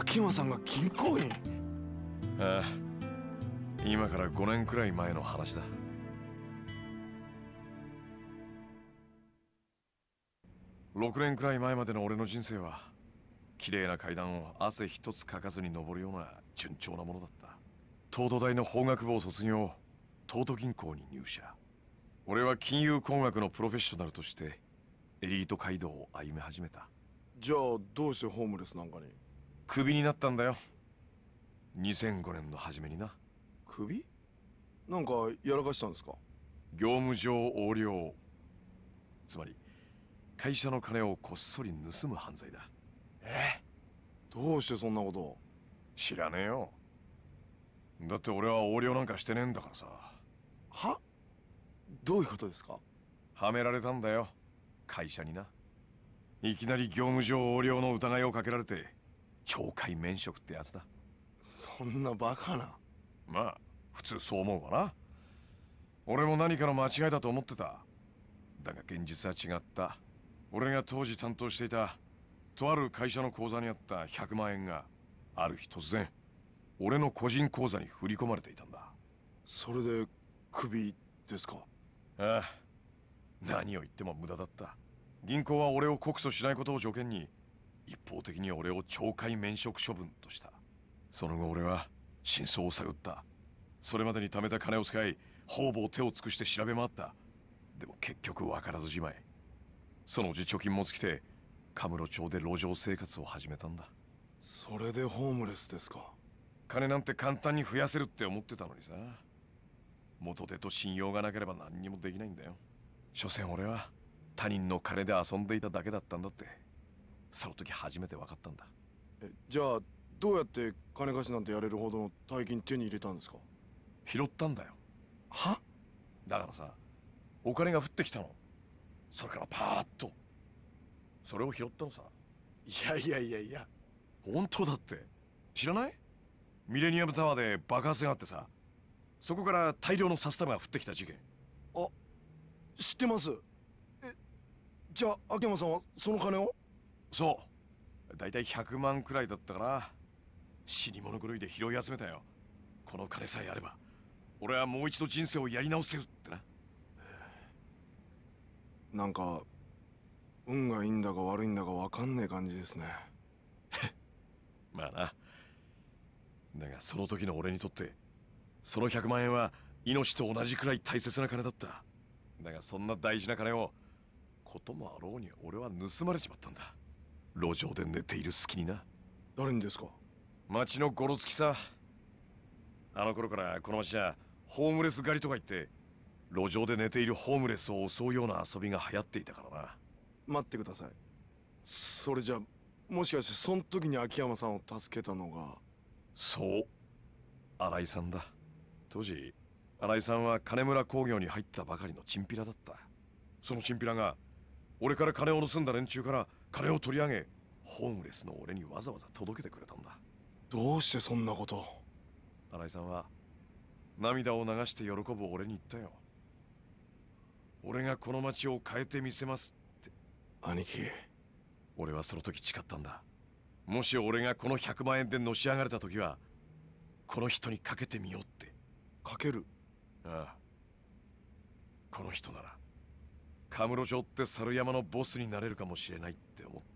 秋山さんが銀行員ああ今から5年くらい前の話だ6年くらい前までの俺の人生は綺麗な階段を汗一つかかずに登るような順調なものだった東都大の法学部を卒業東都銀行に入社俺は金融工学のプロフェッショナルとしてエリート街道を歩み始めたじゃあどうしてホームレスなんかにクビになったんだよ2005年の初めになクビなんかやらかしたんですか業務上横領つまり会社の金をこっそり盗む犯罪だえどうしてそんなことを知らねえよだって俺は横領なんかしてねえんだからさはどういうことですかはめられたんだよ会社にないきなり業務上横領の疑いをかけられて懲戒免職ってやつだそんなバカなまあ普通そう思うわな俺も何かの間違いだと思ってただが現実は違った俺が当時担当していたとある会社の口座にあった100万円がある日突然俺の個人口座に振り込まれていたんだそれでクビですかああ何を言っても無駄だった銀行は俺を告訴しないことを条件に一方的に俺を懲戒免職処分としたその後俺は真相を探ったそれまでに貯めた金を使い方々手を尽くして調べ回ったでも結局分からずじまいそのうち貯金も尽きてカムロ町で路上生活を始めたんだそれでホームレスですか金なんて簡単に増やせるって思ってたのにさ元手と信用がなければ何にもできないんだよ所詮俺は他人の金で遊んでいただけだったんだってその時初めて分かったんだえじゃあどうやって金貸しなんてやれるほどの大金手に入れたんですか拾ったんだよはだからさお金が降ってきたのそれからパーッとそれを拾ったのさいやいやいやいや本当だって知らないミレニアムタワーで爆発があってさそこから大量の札束が降ってきた事件あ知ってますえじゃあ秋山さんはその金をそうだいたい100万くらいだったかな死に物狂いで拾い集めたよこの金さえあれば俺はもう一度人生をやり直せるってななんか運がいいんだか悪いんだか分かんねえ感じですね まあなだがその時の俺にとってその100万円は命と同じくらい大切な金だっただがそんな大事な金をこともあろうに俺は盗まれちまったんだ路上で寝ている隙にな誰にですか町のゴロつきさあの頃からこの町じゃホームレス狩りとか言って路上で寝ているホームレスを襲うような遊びが流行っていたからな待ってくださいそれじゃもしかしてその時に秋山さんを助けたのがそう新井さんだ当時新井さんは金村工業に入ったばかりのチンピラだったそのチンピラが俺から金を盗んだ連中から金を取り上げホームレスの俺にわざわざ届けてくれたんだどうしてそんなこと新井さんは涙を流して喜ぶ俺に言ったよ俺がこの街を変えてみせますって兄貴俺はその時誓ったんだもし俺がこの100万円でのし上がれた時はこの人にかけてみようってかけるああこの人ならカムロ城って猿山のボスになれるかもしれないって思って